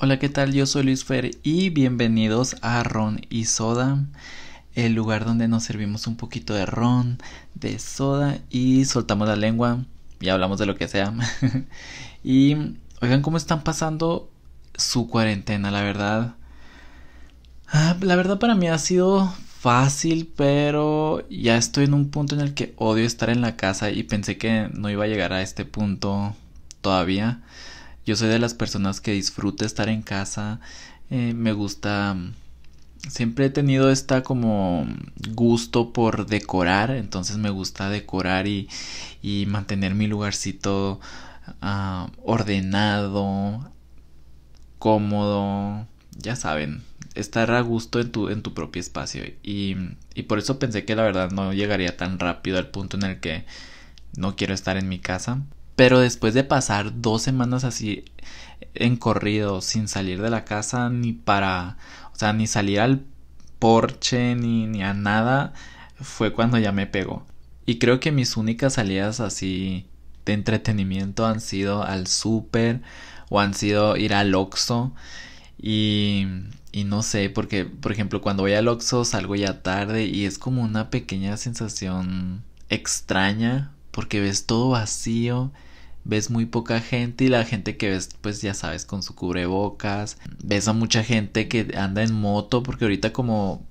Hola, ¿qué tal? Yo soy Luis Fer y bienvenidos a Ron y Soda, el lugar donde nos servimos un poquito de ron, de soda y soltamos la lengua y hablamos de lo que sea. y oigan cómo están pasando su cuarentena, la verdad. Ah, la verdad para mí ha sido fácil, pero ya estoy en un punto en el que odio estar en la casa y pensé que no iba a llegar a este punto todavía. Yo soy de las personas que disfruta estar en casa. Eh, me gusta... Mm, siempre he tenido esta como gusto por decorar. Entonces me gusta decorar y, y mantener mi lugarcito ah, ordenado, cómodo. Ya saben, estar a gusto en tu, en tu propio espacio. Y, y por eso pensé que la verdad no llegaría tan rápido al punto en el que no quiero estar en mi casa. Pero después de pasar dos semanas así en corrido, sin salir de la casa, ni para, o sea, ni salir al porche, ni, ni a nada, fue cuando ya me pegó. Y creo que mis únicas salidas así de entretenimiento han sido al súper o han sido ir al Oxxo y, y no sé, porque por ejemplo cuando voy al Oxxo salgo ya tarde y es como una pequeña sensación extraña porque ves todo vacío ves muy poca gente y la gente que ves pues ya sabes con su cubrebocas, ves a mucha gente que anda en moto porque ahorita como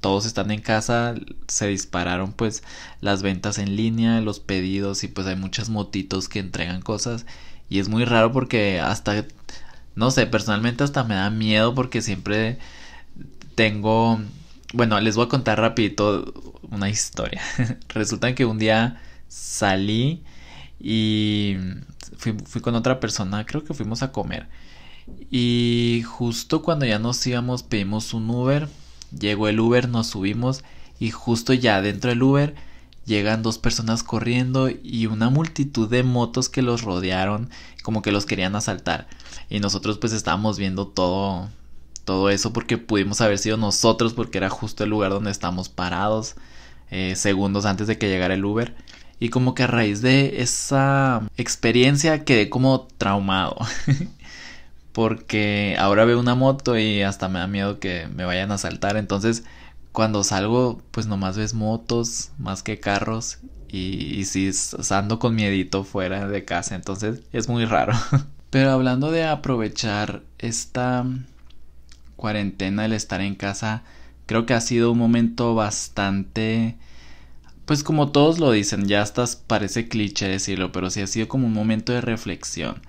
todos están en casa, se dispararon pues las ventas en línea, los pedidos y pues hay muchas motitos que entregan cosas y es muy raro porque hasta no sé, personalmente hasta me da miedo porque siempre tengo bueno, les voy a contar rapidito una historia. Resulta que un día salí y fui, con otra persona, creo que fuimos a comer. Y justo cuando ya nos íbamos pedimos un Uber, llegó el Uber, nos subimos y justo ya dentro del Uber llegan dos personas corriendo y una multitud de motos que los rodearon como que los querían asaltar y nosotros pues estábamos viendo todo todo eso porque pudimos haber sido nosotros porque era justo el lugar donde estamos parados eh, segundos antes de que llegara el Uber y como que a raíz de esa experiencia quedé como traumado. Porque ahora veo una moto y hasta me da miedo que me vayan a saltar Entonces cuando salgo pues nomás ves motos más que carros. Y, y si ando con miedito fuera de casa. Entonces es muy raro. Pero hablando de aprovechar esta cuarentena, el estar en casa, creo que ha sido un momento bastante pues como todos lo dicen, ya hasta parece cliché decirlo, pero sí ha sido como un momento de reflexión,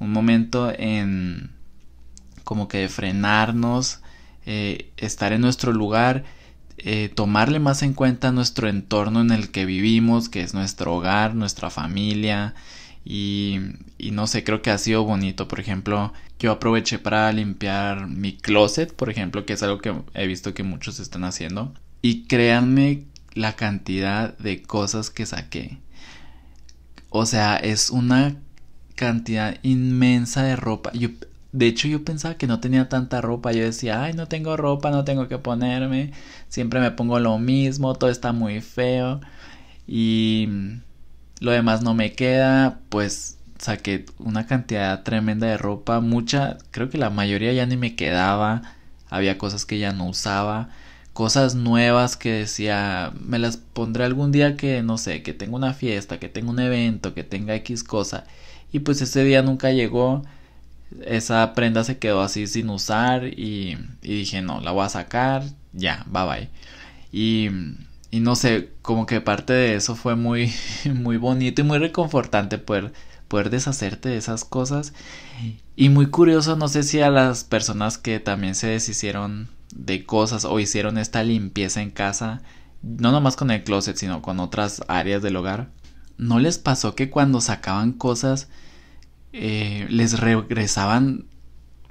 un momento en como que de frenarnos, eh, estar en nuestro lugar, eh, tomarle más en cuenta nuestro entorno en el que vivimos, que es nuestro hogar, nuestra familia. Y, y, no sé, creo que ha sido bonito. Por ejemplo, yo aproveché para limpiar mi closet, por ejemplo, que es algo que he visto que muchos están haciendo. Y créanme la cantidad de cosas que saqué. O sea, es una cantidad inmensa de ropa. Yo, de hecho, yo pensaba que no tenía tanta ropa. Yo decía, ay, no tengo ropa, no tengo que ponerme. Siempre me pongo lo mismo, todo está muy feo. Y lo demás no me queda. Pues saqué una cantidad tremenda de ropa. Mucha, creo que la mayoría ya ni me quedaba. Había cosas que ya no usaba cosas nuevas que decía, me las pondré algún día que no sé, que tengo una fiesta, que tengo un evento, que tenga X cosa. Y pues ese día nunca llegó, esa prenda se quedó así sin usar y, dije, no, la voy a sacar, ya, bye bye. Y, y no sé, como que parte de eso fue muy, muy bonito y muy reconfortante poder poder deshacerte de esas cosas. Y muy curioso, no sé si a las personas que también se deshicieron de cosas o hicieron esta limpieza en casa, no nomás con el closet, sino con otras áreas del hogar, ¿no les pasó que cuando sacaban cosas eh, les regresaban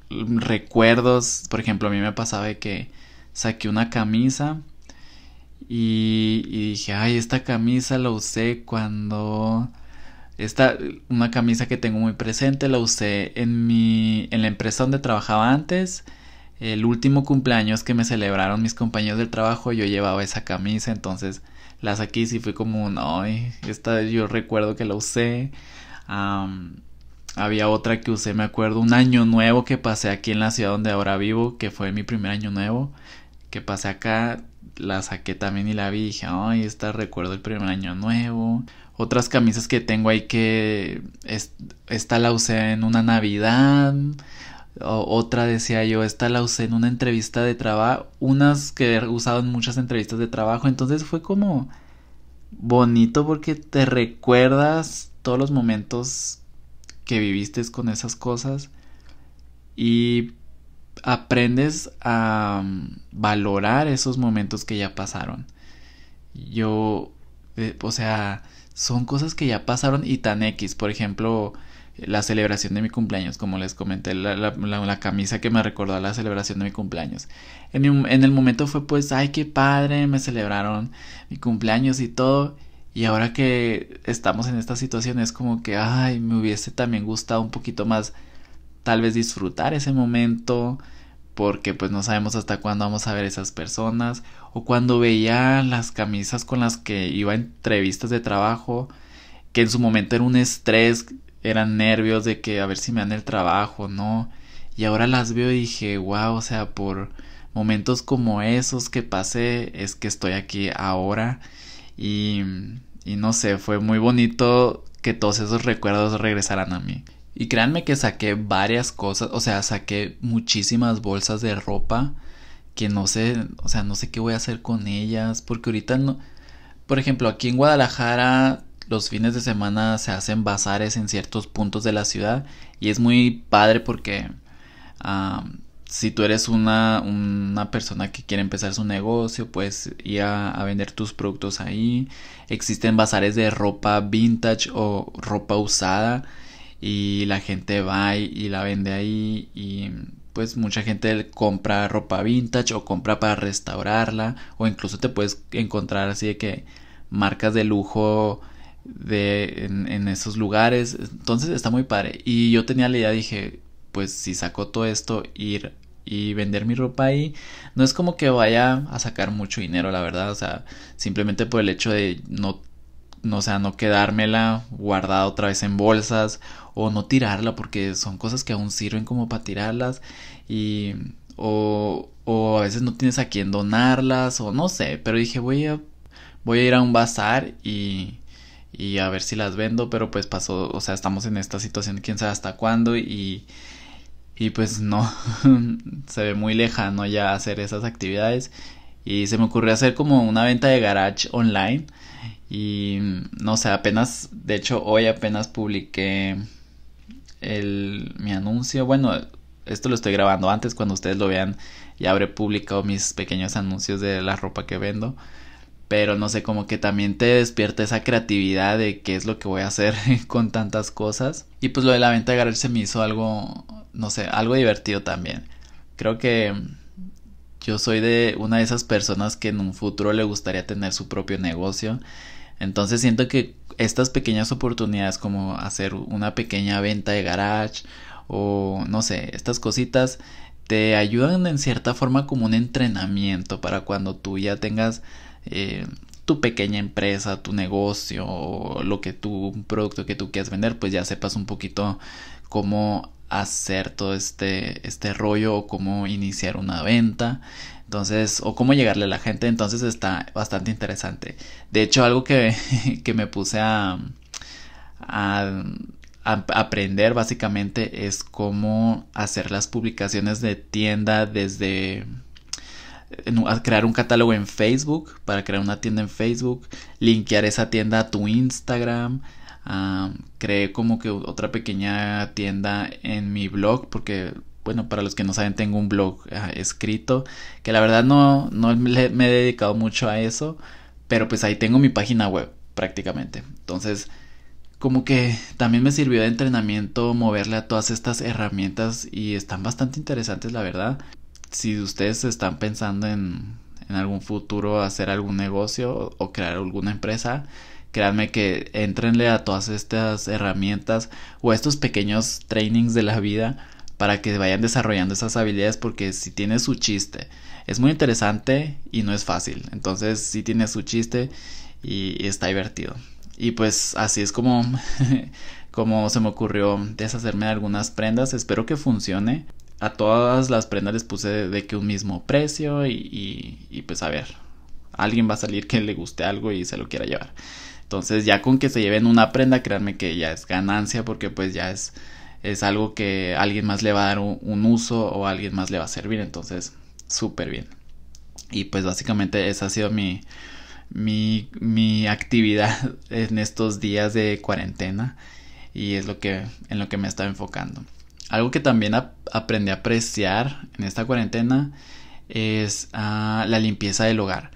recuerdos? Por ejemplo, a mí me pasaba que saqué una camisa y, y dije, ay, esta camisa la usé cuando... Esta, una camisa que tengo muy presente, la usé en mi, en la empresa donde trabajaba antes el último cumpleaños que me celebraron mis compañeros del trabajo, yo llevaba esa camisa, entonces la saqué y sí fue como un, ay, esta yo recuerdo que la usé. había otra que usé, me acuerdo, un año nuevo que pasé aquí en la ciudad donde ahora vivo, que fue mi primer año nuevo, que pasé acá, la saqué también y la vi y dije, ay, esta recuerdo el primer año nuevo. Otras camisas que tengo ahí que esta la usé en una Navidad otra decía yo, esta la usé en una entrevista de trabajo, unas que he usado en muchas entrevistas de trabajo, entonces fue como bonito porque te recuerdas todos los momentos que viviste con esas cosas y aprendes a mm, valorar esos momentos que ya pasaron. Yo, eh, o sea, son cosas que ya pasaron y tan X, por ejemplo, la celebración de mi cumpleaños, como les comenté, la, camisa que me recordó a la celebración de mi cumpleaños. En, en el momento fue pues, ay, qué padre, me celebraron mi cumpleaños y todo. Y ahora que estamos en esta situación es como que, ay, me hubiese también gustado un poquito más tal vez disfrutar ese momento porque pues no sabemos hasta cuándo vamos a ver esas personas o cuando veía las camisas con las que iba a entrevistas de trabajo que en su momento era un estrés eran nervios de que a ver si me dan el trabajo, ¿no? Y ahora las veo y dije, wow, o sea, por momentos como esos que pasé es que estoy aquí ahora y, y no sé, fue muy bonito que todos esos recuerdos regresaran a mí. Y créanme que saqué varias cosas, o sea, saqué muchísimas bolsas de ropa que no sé, o sea, no sé qué voy a hacer con ellas, porque ahorita no, por ejemplo, aquí en Guadalajara los fines de semana se hacen bazares en ciertos puntos de la ciudad y es muy padre porque ah, si tú eres una, una, persona que quiere empezar su negocio, puedes ir a, vender tus productos ahí. Existen bazares de ropa vintage o ropa usada y la gente va y, y la vende ahí y pues mucha gente compra ropa vintage o compra para restaurarla o incluso te puedes encontrar así de que marcas de lujo de, en, esos lugares. Entonces está muy padre. Y yo tenía la idea, dije, pues si saco todo esto, ir y vender mi ropa ahí, no es como que vaya a sacar mucho dinero, la verdad. O sea, simplemente por el hecho de no, no, sea, no quedármela guardada otra vez en bolsas o no tirarla, porque son cosas que aún sirven como para tirarlas. Y. O, o a veces no tienes a quien donarlas o no sé, pero dije voy a voy a ir a un bazar y y a ver si las vendo, pero pues pasó, o sea, estamos en esta situación quién sabe hasta cuándo y, y pues no, se ve muy lejano ya hacer esas actividades y se me ocurrió hacer como una venta de garage online y no sé, apenas, de hecho hoy apenas publiqué el, mi anuncio, bueno, esto lo estoy grabando antes cuando ustedes lo vean ya habré publicado mis pequeños anuncios de la ropa que vendo pero no sé, como que también te despierta esa creatividad de qué es lo que voy a hacer con tantas cosas. Y pues lo de la venta de garage se me hizo algo, no sé, algo divertido también. Creo que yo soy de una de esas personas que en un futuro le gustaría tener su propio negocio. Entonces siento que estas pequeñas oportunidades como hacer una pequeña venta de garage o no sé, estas cositas te ayudan en cierta forma como un entrenamiento para cuando tú ya tengas eh, tu pequeña empresa, tu negocio, o lo que tu un producto que tú quieras vender, pues ya sepas un poquito cómo hacer todo este, este rollo o cómo iniciar una venta. Entonces, o cómo llegarle a la gente, entonces está bastante interesante. De hecho, algo que, que me puse a, a, aprender básicamente es cómo hacer las publicaciones de tienda desde crear un catálogo en Facebook, para crear una tienda en Facebook, linkear esa tienda a tu Instagram, um, como que otra pequeña tienda en mi blog, porque bueno, para los que no saben, tengo un blog ah, escrito, que la verdad no, no me he dedicado mucho a eso, pero pues ahí tengo mi página web prácticamente. Entonces, como que también me sirvió de entrenamiento moverle a todas estas herramientas y están bastante interesantes, la verdad si ustedes están pensando en, en algún futuro hacer algún negocio o crear alguna empresa, créanme que entrenle a todas estas herramientas o estos pequeños trainings de la vida para que vayan desarrollando esas habilidades porque si tiene su chiste es muy interesante y no es fácil entonces si tiene su chiste y, está divertido y pues así es como como se me ocurrió deshacerme de algunas prendas espero que funcione a todas las prendas les puse de, que un mismo precio y, pues a ver, alguien va a salir que le guste algo y se lo quiera llevar. Entonces ya con que se lleven una prenda, créanme que ya es ganancia porque pues ya es, es algo que alguien más le va a dar un, uso o alguien más le va a servir. Entonces, súper bien. Y pues básicamente esa ha sido mi, mi, mi actividad en estos días de cuarentena y es lo que, en lo que me estaba enfocando algo que también aprendí a apreciar en esta cuarentena es ah, la limpieza del hogar.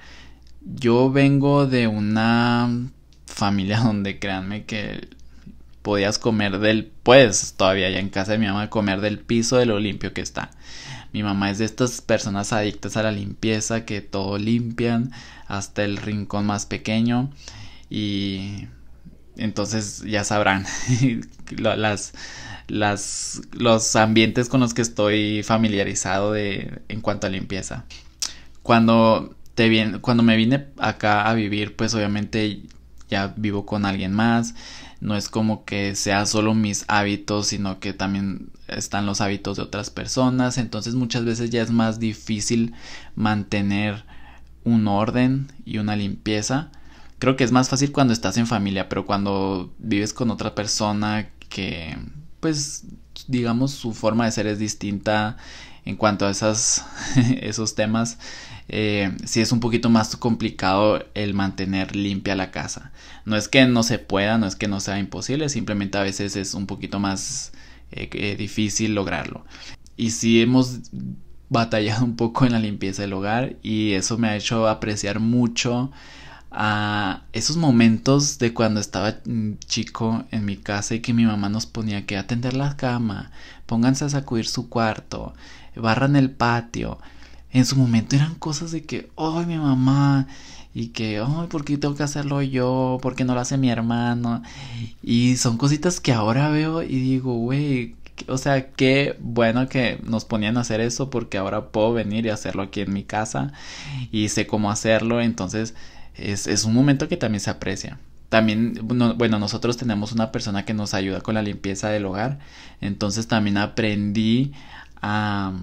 Yo vengo de una familia donde créanme que podías comer del, pues todavía ya en casa de mi mamá, comer del piso de lo limpio que está. Mi mamá es de estas personas adictas a la limpieza que todo limpian hasta el rincón más pequeño y entonces ya sabrán las, los ambientes con los que estoy familiarizado en cuanto a limpieza. Cuando, te cuando me vine acá a vivir, pues obviamente ya vivo con alguien más. No es como que sea solo mis hábitos, sino que también están los hábitos de otras personas. Entonces muchas veces ya es más difícil mantener un orden y una limpieza creo que es más fácil cuando estás en familia, pero cuando vives con otra persona que, pues, digamos, su forma de ser es distinta en cuanto a esas, esos temas, eh, sí es un poquito más complicado el mantener limpia la casa. No es que no se pueda, no es que no sea imposible, simplemente a veces es un poquito más eh, eh, difícil lograrlo. Y sí hemos batallado un poco en la limpieza del hogar y eso me ha hecho apreciar mucho a esos momentos de cuando estaba mm, chico en mi casa y que mi mamá nos ponía que atender la cama, pónganse a sacudir su cuarto, barran el patio. En su momento eran cosas de que, ay, mi mamá, y que, ay, ¿por qué tengo que hacerlo yo? ¿Por qué no lo hace mi hermano? Y son cositas que ahora veo y digo, güey, o sea, qué bueno que nos ponían a hacer eso porque ahora puedo venir y hacerlo aquí en mi casa y sé cómo hacerlo, entonces es, es un momento que también se aprecia también, bueno, nosotros tenemos una persona que nos ayuda con la limpieza del hogar, entonces también aprendí a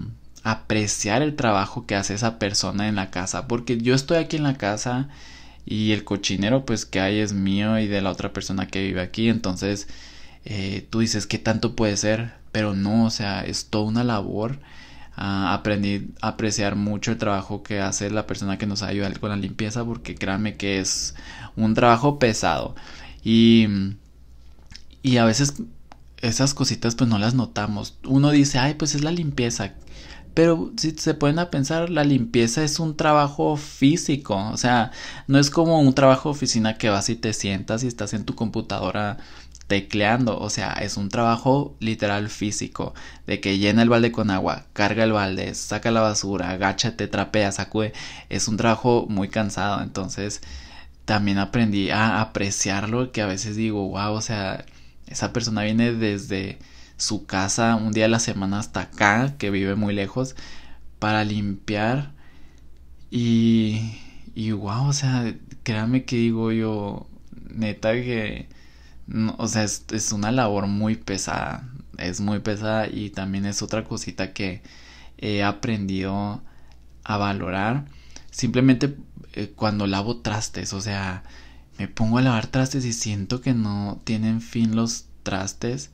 apreciar el trabajo que hace esa persona en la casa, porque yo estoy aquí en la casa y el cochinero pues que hay es mío y de la otra persona que vive aquí, entonces eh, tú dices, que tanto puede ser? Pero no, o sea, es toda una labor Ah, aprendí a apreciar mucho el trabajo que hace la persona que nos ayuda con la limpieza porque créanme que es un trabajo pesado y, y a veces esas cositas pues no las notamos uno dice ay pues es la limpieza pero si se pueden a pensar la limpieza es un trabajo físico o sea no es como un trabajo de oficina que vas y te sientas y estás en tu computadora tecleando, o sea, es un trabajo literal físico, de que llena el balde con agua, carga el balde, saca la basura, agáchate, trapea, sacude, es un trabajo muy cansado, entonces también aprendí a apreciarlo, que a veces digo, wow, o sea, esa persona viene desde su casa un día de la semana hasta acá, que vive muy lejos, para limpiar y, y wow, o sea, créanme que digo yo, neta que o sea, es, una labor muy pesada. Es muy pesada y también es otra cosita que he aprendido a valorar. Simplemente eh, cuando lavo trastes, o sea, me pongo a lavar trastes y siento que no tienen fin los trastes.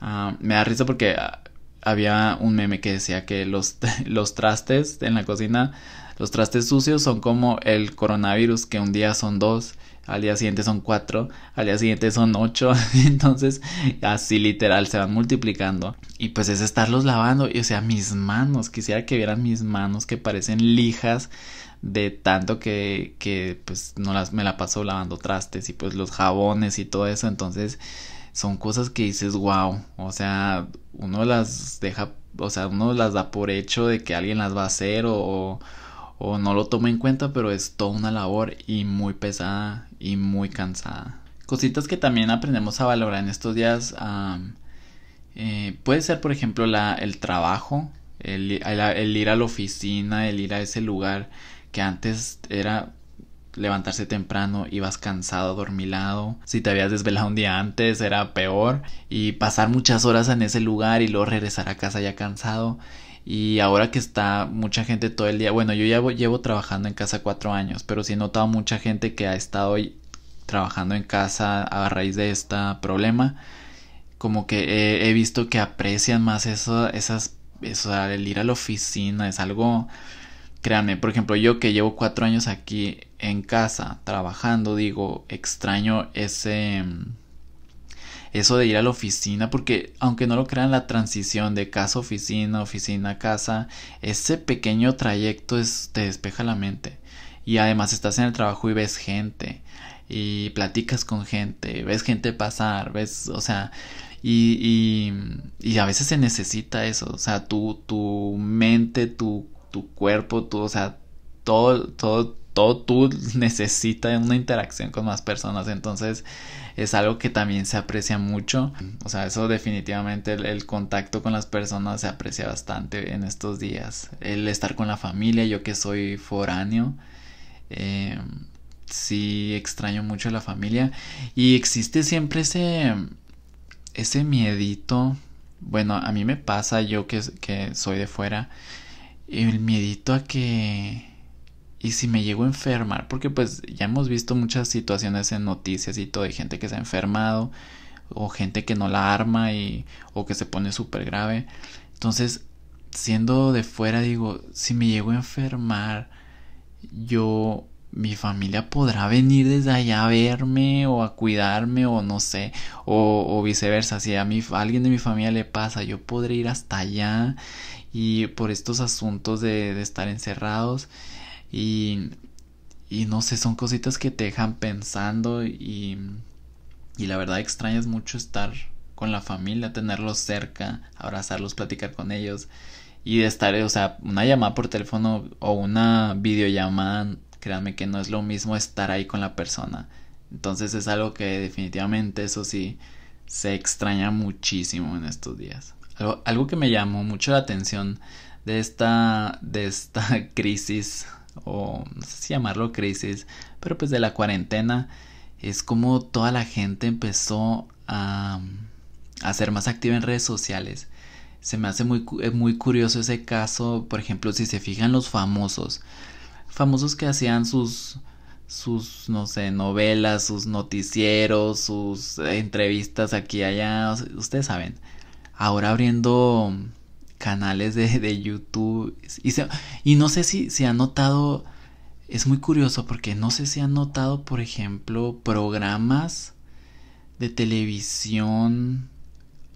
Ah, me da risa porque ah, había un meme que decía que los, los trastes en la cocina, los trastes sucios son como el coronavirus, que un día son dos al día siguiente son cuatro, al día siguiente son ocho, entonces así literal se van multiplicando y pues es estarlos lavando y o sea mis manos, quisiera que vieran mis manos que parecen lijas de tanto que, que pues no las, me la paso lavando trastes y pues los jabones y todo eso, entonces son cosas que dices wow, o sea uno las deja, o sea uno las da por hecho de que alguien las va a hacer o o no lo tomo en cuenta, pero es toda una labor y muy pesada y muy cansada. Cositas que también aprendemos a valorar en estos días eh, puede ser, por ejemplo, la, el trabajo, el, ir a la oficina, el ir a ese lugar que antes era levantarse temprano, ibas cansado, dormilado, si te habías desvelado un día antes era peor y pasar muchas horas en ese lugar y luego regresar a casa ya cansado y ahora que está mucha gente todo el día, bueno, yo ya llevo trabajando en casa cuatro años, pero sí he notado mucha gente que ha estado trabajando en casa a raíz de este problema. Como que he, visto que aprecian más eso, esas, eso, el ir a la oficina, es algo, créanme, por ejemplo, yo que llevo cuatro años aquí en casa trabajando, digo, extraño ese eso de ir a la oficina, porque aunque no lo crean, la transición de casa oficina, oficina a casa, ese pequeño trayecto te despeja la mente. Y además estás en el trabajo y ves gente, y platicas con gente, ves gente pasar, ves, o sea, y, y, y a veces se necesita eso, o sea, tu, tu mente, tu, tu cuerpo, tu, o sea, todo, todo, todo tú necesitas una interacción con más personas. Entonces, es algo que también se aprecia mucho. O sea, eso definitivamente el, contacto con las personas se aprecia bastante en estos días. El estar con la familia, yo que soy foráneo, eh, sí extraño mucho a la familia. Y existe siempre ese, ese miedito. Bueno, a mí me pasa, yo que, que soy de fuera, el miedito a que y si me llego a enfermar, porque pues ya hemos visto muchas situaciones en noticias y todo de gente que se ha enfermado o gente que no la arma y o que se pone súper grave. Entonces, siendo de fuera, digo, si me llego a enfermar, yo, mi familia podrá venir desde allá a verme o a cuidarme o no sé, o, o viceversa, si a, alguien de mi familia le pasa, yo podré ir hasta allá y por estos asuntos de, de estar encerrados y, y no sé, son cositas que te dejan pensando y, y la verdad extrañas mucho estar con la familia, tenerlos cerca, abrazarlos, platicar con ellos y de estar, o sea, una llamada por teléfono o una videollamada, créanme que no es lo mismo estar ahí con la persona. Entonces es algo que definitivamente eso sí se extraña muchísimo en estos días. Algo, algo que me llamó mucho la atención de esta, de esta crisis o no sé si llamarlo crisis, pero pues de la cuarentena, es como toda la gente empezó a, a ser más activa en redes sociales. Se me hace muy, eh, muy curioso ese caso, por ejemplo, si se fijan los famosos, famosos que hacían sus, sus, no sé, novelas, sus noticieros, sus entrevistas aquí y allá, ustedes saben. Ahora abriendo canales de, YouTube. Y, y no sé si se ha notado, es muy curioso porque no sé si han notado, por ejemplo, programas de televisión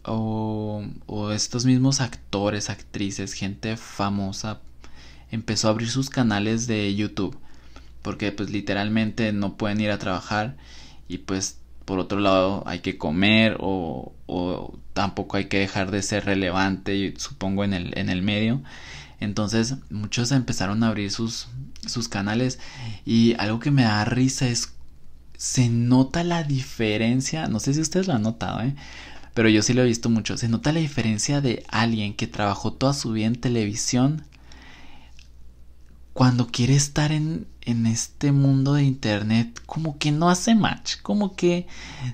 o, o, estos mismos actores, actrices, gente famosa empezó a abrir sus canales de YouTube porque pues literalmente no pueden ir a trabajar y pues por otro lado hay que comer o, o tampoco hay que dejar de ser relevante, supongo, en el, en el medio. Entonces muchos empezaron a abrir sus, sus canales y algo que me da risa es, se nota la diferencia, no sé si ustedes lo han notado, ¿eh? pero yo sí lo he visto mucho, se nota la diferencia de alguien que trabajó toda su vida en televisión cuando quiere estar en, este mundo de internet, como que no hace match, como que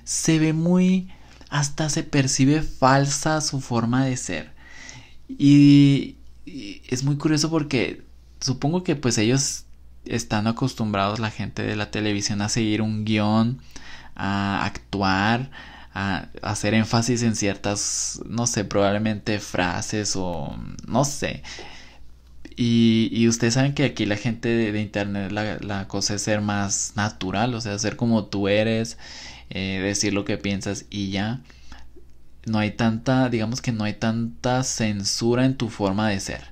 se ve muy, hasta se percibe falsa su forma de ser. Y, es muy curioso porque supongo que pues ellos están acostumbrados, la gente de la televisión, a seguir un guión, a actuar, a hacer énfasis en ciertas, no sé, probablemente frases o no sé. Y, y, ustedes saben que aquí la gente de, internet la, la, cosa es ser más natural, o sea, ser como tú eres, eh, decir lo que piensas y ya. No hay tanta, digamos que no hay tanta censura en tu forma de ser.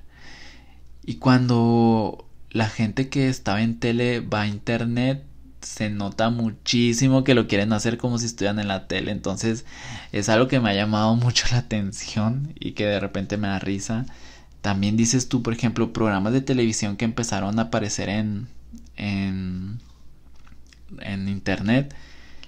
Y cuando la gente que estaba en tele va a internet, se nota muchísimo que lo quieren hacer como si estuvieran en la tele. Entonces es algo que me ha llamado mucho la atención y que de repente me da risa. También dices tú, por ejemplo, programas de televisión que empezaron a aparecer en, en, en internet.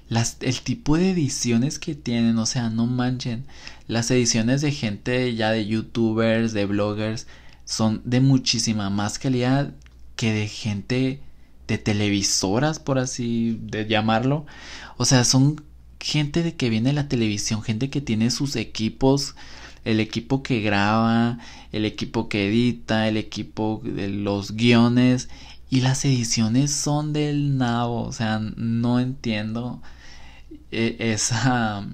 Las, el tipo de ediciones que tienen, o sea, no manchen. Las ediciones de gente ya de youtubers, de bloggers, son de muchísima más calidad que de gente de televisoras, por así llamarlo. O sea, son gente de que viene la televisión, gente que tiene sus equipos, el equipo que graba, el equipo que edita, el equipo de los guiones y las ediciones son del nabo, o sea, no entiendo eh, esa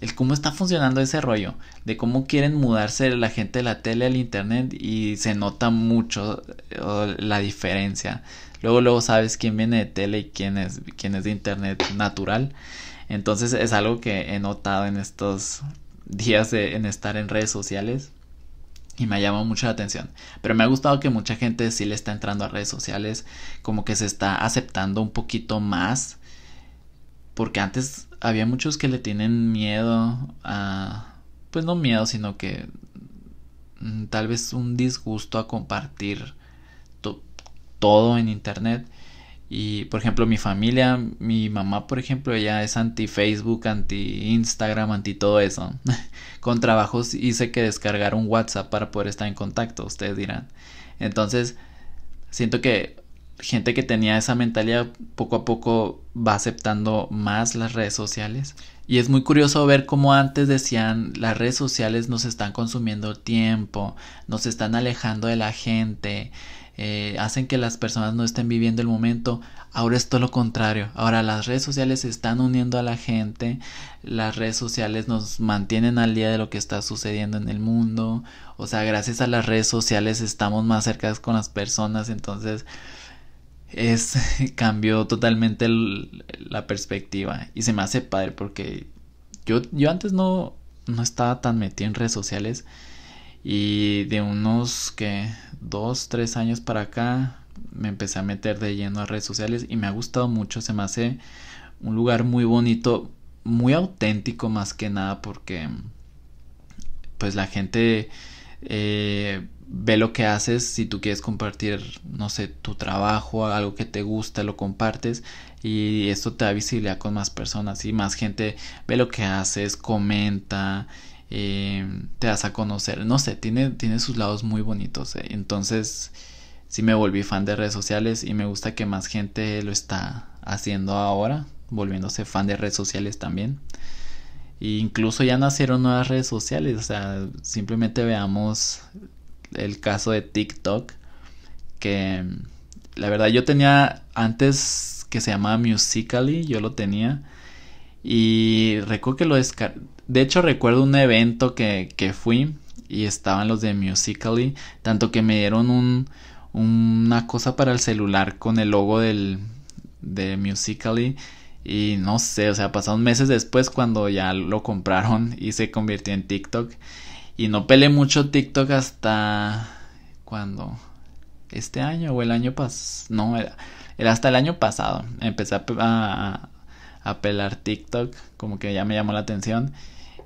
el cómo está funcionando ese rollo, de cómo quieren mudarse la gente de la tele al internet y se nota mucho eh, la diferencia. Luego luego sabes quién viene de tele y quién es quién es de internet natural. Entonces es algo que he notado en estos días en estar en redes sociales y me ha llamado mucho la atención. Pero me ha gustado que mucha gente sí le está entrando a redes sociales, como que se está aceptando un poquito más, porque antes había muchos que le tienen miedo a, pues no miedo, sino que mm, tal vez un disgusto a compartir todo en internet y por ejemplo, mi familia, mi mamá, por ejemplo, ella es anti Facebook, anti Instagram, anti todo eso. Con trabajos hice que descargar un WhatsApp para poder estar en contacto, ustedes dirán. Entonces, siento que gente que tenía esa mentalidad poco a poco va aceptando más las redes sociales. Y es muy curioso ver cómo antes decían las redes sociales nos están consumiendo tiempo, nos están alejando de la gente, eh, hacen que las personas no estén viviendo el momento. Ahora es todo lo contrario. Ahora las redes sociales están uniendo a la gente. Las redes sociales nos mantienen al día de lo que está sucediendo en el mundo. O sea, gracias a las redes sociales estamos más cerca con las personas. Entonces, es cambió totalmente la perspectiva. Y se me hace padre porque yo, yo antes no, no estaba tan metido en redes sociales. Y de unos que dos, tres años para acá me empecé a meter de lleno a redes sociales y me ha gustado mucho, se me hace un lugar muy bonito, muy auténtico más que nada porque pues la gente eh, ve lo que haces, si tú quieres compartir, no sé, tu trabajo, algo que te gusta, lo compartes y esto te da visibilidad con más personas y más gente ve lo que haces, comenta eh, te vas a conocer. No sé, tiene, tiene sus lados muy bonitos. Eh. Entonces, si me volví fan de redes sociales y me gusta que más gente lo está haciendo ahora, volviéndose fan de redes sociales también. E incluso ya nacieron nuevas redes sociales, o sea, simplemente veamos el caso de TikTok, que la verdad yo tenía antes que se llamaba Musically, yo lo tenía. Y recuerdo que lo descargué. De hecho, recuerdo un evento que, que fui y estaban los de Musically, tanto que me dieron un, una cosa para el celular con el logo del, de Musically. Y no sé, o sea, pasaron meses después cuando ya lo compraron y se convirtió en TikTok. Y no peleé mucho TikTok hasta cuando este año o el año pasado. No, era, era, hasta el año pasado. Empecé a, a, a pelar TikTok, como que ya me llamó la atención.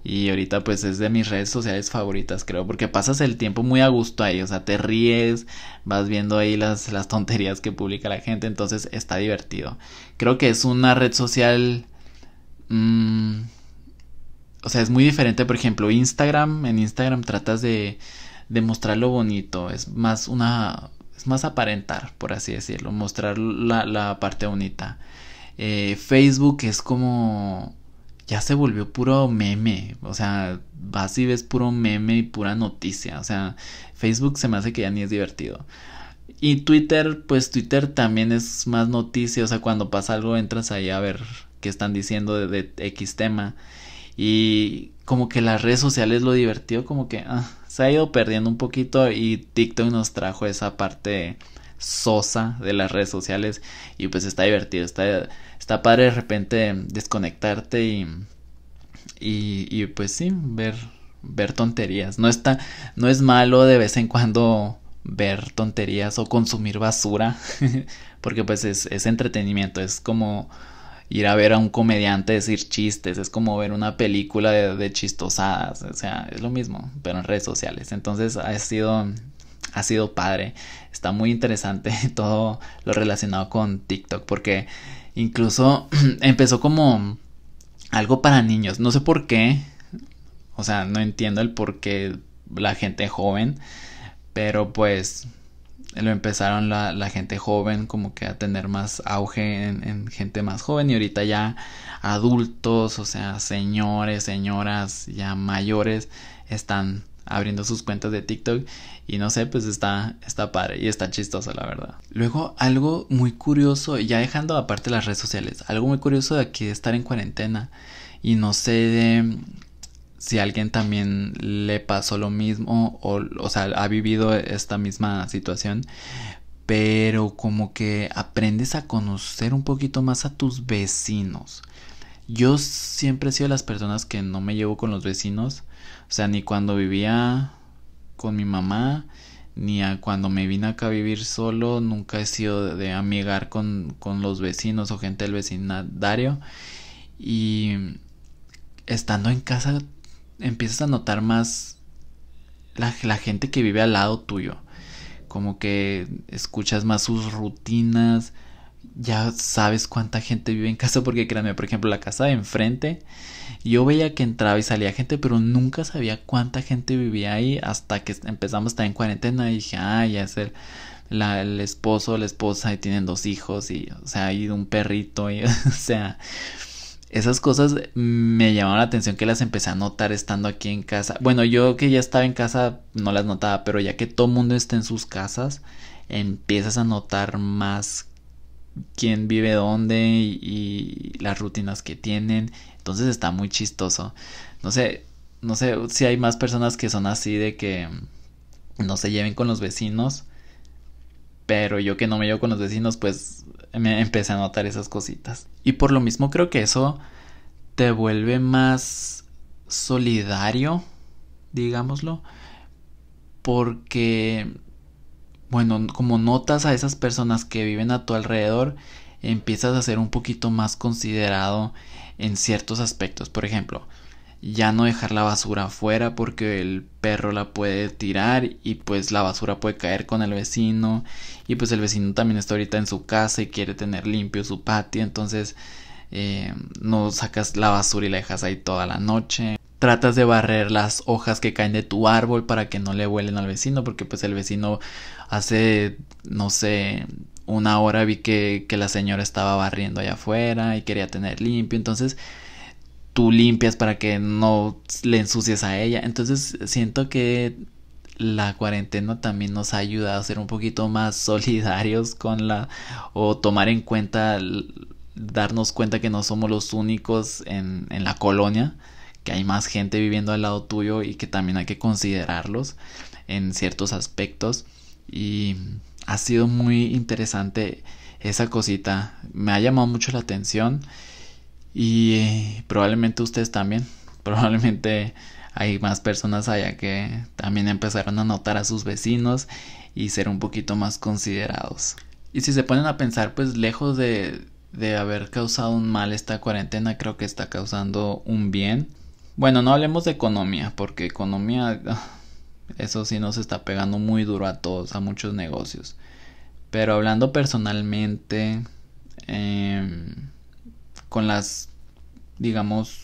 Y ahorita pues es de mis redes sociales favoritas, creo, porque pasas el tiempo muy a gusto ahí, o sea, te ríes, vas viendo ahí las, las tonterías que publica la gente, entonces está divertido. Creo que es una red social... Mm, o sea, es muy diferente, por ejemplo, Instagram, en Instagram tratas de, de mostrar lo bonito, es más una... es más aparentar, por así decirlo, mostrar la, parte bonita. Eh, Facebook es como ya se volvió puro meme. O sea, vas y ves puro meme y pura noticia. O sea, Facebook se me hace que ya ni es divertido. Y Twitter, pues Twitter también es más noticia. O sea, cuando pasa algo entras ahí a ver qué están diciendo de, X tema. Y como que las redes sociales lo divertido, como que ah, se ha ido perdiendo un poquito. Y TikTok nos trajo esa parte sosa de las redes sociales. Y pues está divertido, está está padre de repente desconectarte y, y, pues sí, ver, ver tonterías. No está, no es malo de vez en cuando ver tonterías o consumir basura, porque pues es, es, entretenimiento, es como ir a ver a un comediante decir chistes, es como ver una película de, chistosadas, o sea, es lo mismo, pero en redes sociales. Entonces ha sido, ha sido padre, está muy interesante todo lo relacionado con TikTok, porque Incluso empezó como algo para niños. No sé por qué. O sea, no entiendo el por qué la gente joven. Pero pues lo empezaron la, gente joven como que a tener más auge en, en, gente más joven. Y ahorita ya adultos, o sea, señores, señoras ya mayores están abriendo sus cuentas de TikTok y no sé, pues está, está padre y está chistoso, la verdad. Luego, algo muy curioso, ya dejando aparte las redes sociales, algo muy curioso de aquí estar en cuarentena y no sé em, si alguien también le pasó lo mismo o, o sea, ha vivido esta misma situación, pero como que aprendes a conocer un poquito más a tus vecinos. Yo siempre he sido de las personas que no me llevo con los vecinos o sea, ni cuando vivía con mi mamá, ni a cuando me vine acá a vivir solo, nunca he sido de amigar con, con los vecinos o gente del vecindario. Y estando en casa, empiezas a notar más la, la gente que vive al lado tuyo. Como que escuchas más sus rutinas, ya sabes cuánta gente vive en casa, porque créanme, por ejemplo, la casa de enfrente, yo veía que entraba y salía gente, pero nunca sabía cuánta gente vivía ahí hasta que empezamos a estar en cuarentena y dije, ah, ya es el, esposo el esposo, la esposa, y tienen dos hijos, y, o sea, y un perrito, y, o sea, esas cosas me llamaron la atención que las empecé a notar estando aquí en casa. Bueno, yo que ya estaba en casa no las notaba, pero ya que todo el mundo está en sus casas, empiezas a notar más quién vive dónde y, las rutinas que tienen. Entonces está muy chistoso. No sé, no sé si hay más personas que son así de que mm, no se lleven con los vecinos. Pero yo que no me llevo con los vecinos, pues me empecé a notar esas cositas. Y por lo mismo creo que eso te vuelve más solidario, digámoslo, porque bueno, como notas a esas personas que viven a tu alrededor, empiezas a ser un poquito más considerado en ciertos aspectos. Por ejemplo, ya no dejar la basura afuera porque el perro la puede tirar y pues la basura puede caer con el vecino y pues el vecino también está ahorita en su casa y quiere tener limpio su patio entonces eh, no sacas la basura y la dejas ahí toda la noche tratas de barrer las hojas que caen de tu árbol para que no le huelen al vecino, porque pues el vecino hace, no sé, una hora vi que, que la señora estaba barriendo allá afuera y quería tener limpio, entonces tú limpias para que no le ensucies a ella, entonces siento que la cuarentena también nos ha ayudado a ser un poquito más solidarios con la o tomar en cuenta darnos cuenta que no somos los únicos en, en la colonia hay más gente viviendo al lado tuyo y que también hay que considerarlos en ciertos aspectos. Y ha sido muy interesante esa cosita. Me ha llamado mucho la atención y eh, probablemente ustedes también. Probablemente hay más personas allá que también empezaron a notar a sus vecinos y ser un poquito más considerados. Y si se ponen a pensar, pues lejos de, de haber causado un mal esta cuarentena, creo que está causando un bien. Bueno, no hablemos de economía, porque economía, ah, eso sí nos está pegando muy duro a todos, a muchos negocios. Pero hablando personalmente, em, con las, digamos,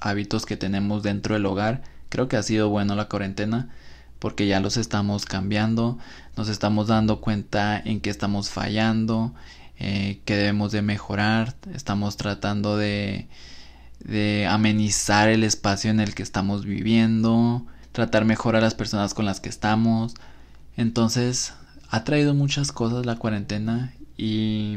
hábitos que tenemos dentro del hogar, creo que ha sido bueno la cuarentena porque ya los estamos cambiando, nos estamos dando cuenta en qué estamos fallando, eh, que debemos de mejorar, estamos tratando de de amenizar el espacio en el que estamos viviendo, tratar mejor a las personas con las que estamos. Entonces, ha traído muchas cosas la cuarentena y,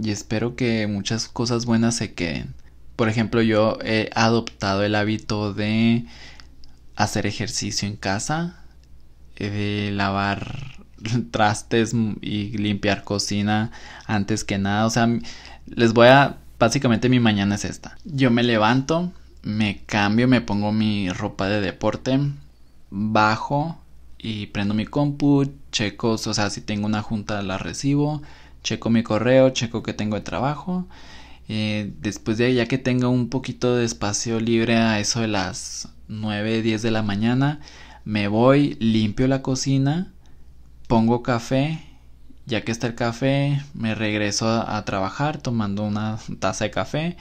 y espero que muchas cosas buenas se queden. Por ejemplo, yo he adoptado el hábito de hacer ejercicio en casa, eh, de lavar trastes y limpiar cocina antes que nada. O sea, les voy a básicamente mi mañana es esta. Yo me levanto, me cambio, me pongo mi ropa de deporte, bajo y prendo mi compu, checo, o sea, si tengo una junta la recibo, checo mi correo, checo que tengo de trabajo. Eh, después de ahí, ya que tenga un poquito de espacio libre a eso de las 9, 10 de la mañana, me voy, limpio la cocina, pongo café ya que está el café, me regreso a, trabajar tomando una taza de café.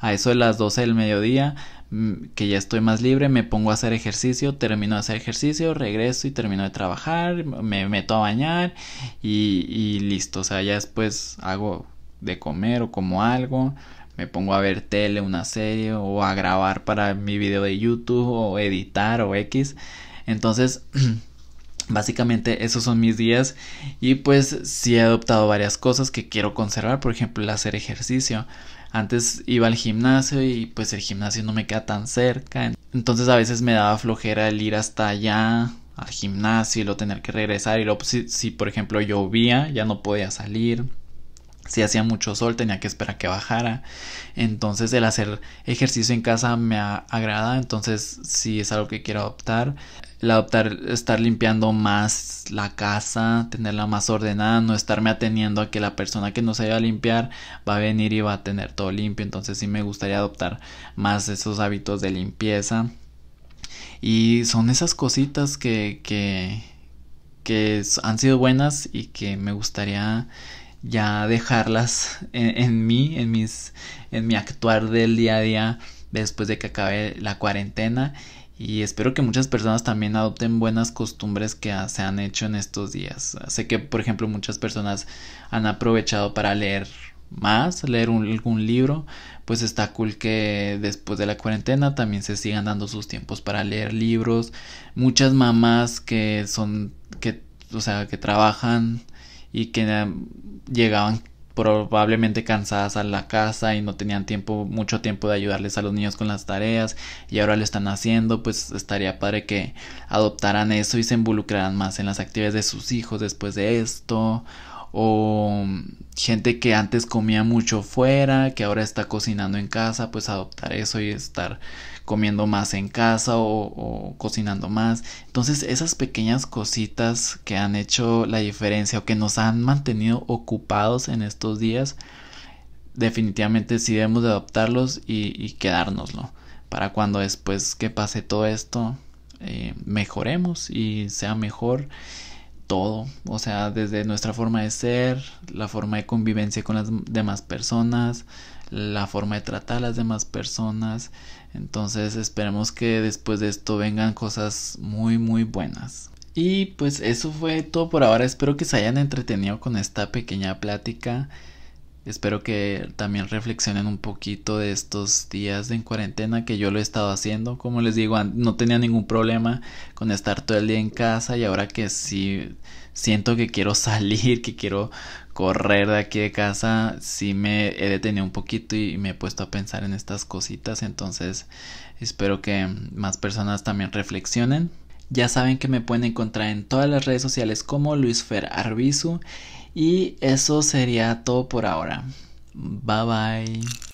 A eso de las 12 del mediodía, mm, que ya estoy más libre, me pongo a hacer ejercicio, termino de hacer ejercicio, regreso y termino de trabajar, me meto a bañar y, y listo. O sea, ya después hago de comer o como algo, me pongo a ver tele, una serie o a grabar para mi video de YouTube o editar o X. Entonces Básicamente esos son mis días y pues sí he adoptado varias cosas que quiero conservar, por ejemplo el hacer ejercicio. Antes iba al gimnasio y pues el gimnasio no me queda tan cerca, entonces a veces me daba flojera el ir hasta allá al gimnasio y lo tener que regresar y luego pues, si por ejemplo llovía ya no podía salir si hacía mucho sol tenía que esperar que bajara entonces el hacer ejercicio en casa me agrada entonces si es algo que quiero adoptar el adoptar estar limpiando más la casa tenerla más ordenada no estarme atendiendo a que la persona que no se a limpiar va a venir y va a tener todo limpio entonces sí me gustaría adoptar más esos hábitos de limpieza y son esas cositas que que que han sido buenas y que me gustaría ya dejarlas en, mí, en, mis, en mi actuar del día a día después de que acabe la cuarentena. Y espero que muchas personas también adopten buenas costumbres que se han hecho en estos días. Sé que, por ejemplo, muchas personas han aprovechado para leer más, leer algún libro, pues está cool que después de la cuarentena también se sigan dando sus tiempos para leer libros. Muchas mamás que son, que, o sea, que trabajan y que llegaban probablemente cansadas a la casa y no tenían tiempo, mucho tiempo de ayudarles a los niños con las tareas y ahora lo están haciendo, pues estaría padre que adoptaran eso y se involucraran más en las actividades de sus hijos después de esto o gente que antes comía mucho fuera, que ahora está cocinando en casa, pues adoptar eso y estar comiendo más en casa o, cocinando más. Entonces esas pequeñas cositas que han hecho la diferencia o que nos han mantenido ocupados en estos días, definitivamente sí debemos de adoptarlos y, quedárnoslo para cuando después que pase todo esto eh, mejoremos y sea mejor todo, o sea, desde nuestra forma de ser, la forma de convivencia con las demás personas, la forma de tratar a las demás personas. Entonces esperemos que después de esto vengan cosas muy muy buenas. Y pues eso fue todo por ahora. Espero que se hayan entretenido con esta pequeña plática. Espero que también reflexionen un poquito de estos días en cuarentena que yo lo he estado haciendo. Como les digo, no tenía ningún problema con estar todo el día en casa y ahora que sí siento que quiero salir, que quiero correr de aquí de casa, Si me he detenido un poquito y me he puesto a pensar en estas cositas. Entonces, espero que más personas también reflexionen. Ya saben que me pueden encontrar en todas las redes sociales como Luis Fer Arbizu. Y eso sería todo por ahora. Bye bye.